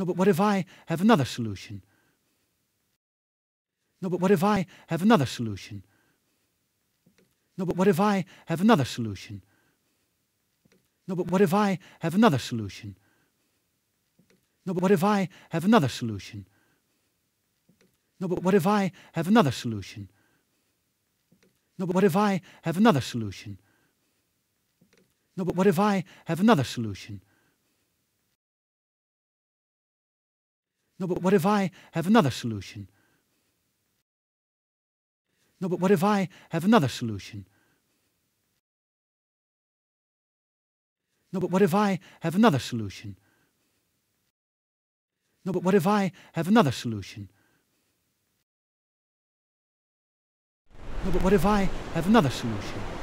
No, but what if I have another solution? No, but what if I have another solution? No, but what if I have another solution? No, but what if I have another solution? No, but what if I have another solution? No, but what if I have another solution? No, but what if I have another solution? No, but what if I have another solution? No, but what if I have another solution? No, but what if I have another solution? No, but what if I have another solution? No, but what if I have another solution? No, but what if I have another solution?